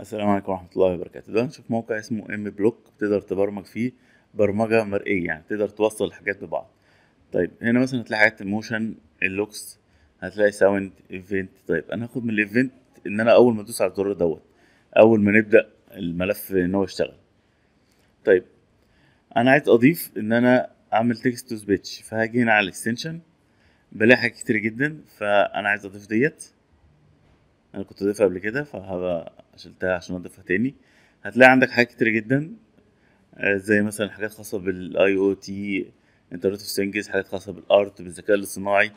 السلام عليكم ورحمة الله وبركاته ده نشوف موقع اسمه ام بلوك بتقدر تبرمج فيه برمجة مرئية يعني تقدر توصل الحاجات ببعض طيب هنا مثلا هتلاقي حاجات موشن اللوكس هتلاقي ساوند ايفنت طيب انا هاخد من الايفنت ان انا اول ما ادوس على الزر دوت اول ما نبدا الملف ان هو يشتغل طيب انا عايز اضيف ان انا اعمل تكست تو سبيتش فهاجي هنا على الاكستنشن بلاقي حاجات كتير جدا فانا عايز اضيف ديت انا كنت اضيفها قبل كده فهبقى شلتها عشان اضيفها تاني هتلاقي عندك حاجات كتير جدا آه، زي مثلا حاجات خاصه بالاي او تي انترنت اوف ثينجز حاجات خاصه بالارت بالذكاء الاصطناعي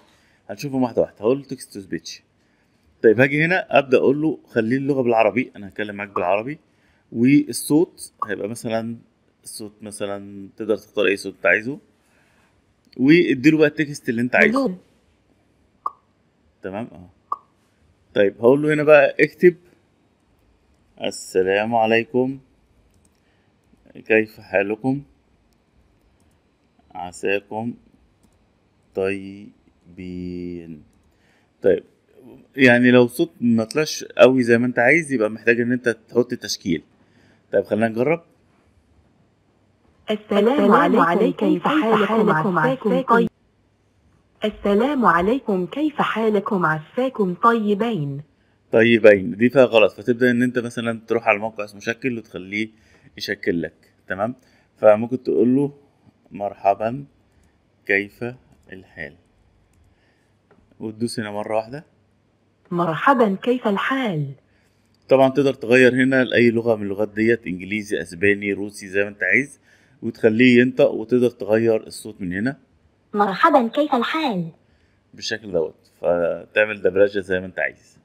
هنشوفهم واحده واحده هقول له تكست تو سبيتش طيب هاجي هنا ابدا اقول له خلي اللغه بالعربي انا هتكلم معاك بالعربي والصوت هيبقى مثلا الصوت مثلا تقدر تختار اي صوت انت عايزه واديله بقى التكست اللي انت عايزه تمام اه طيب هقول له هنا بقى اكتب السلام عليكم كيف حالكم عساكم طيبين طيب يعني لو صوت ما طلعش قوي زي ما انت عايز يبقى محتاج ان انت تحط تشكيل طيب خلينا نجرب السلام عليكم كيف حالكم عساكم طيب. طيب السلام عليكم كيف حالكم عساكم طيبين طيب باين دي فيها غلط فتبدا ان انت مثلا تروح على موقع اسمه شكل وتخليه يشكل لك تمام فممكن تقول له مرحبا كيف الحال وتدوس هنا مره واحده مرحبا كيف الحال طبعا تقدر تغير هنا لاي لغه من اللغات ديت انجليزي اسباني روسي زي ما انت عايز وتخليه ينطق وتقدر تغير الصوت من هنا مرحبا كيف الحال بالشكل دوت فتعمل دبلجه زي ما انت عايز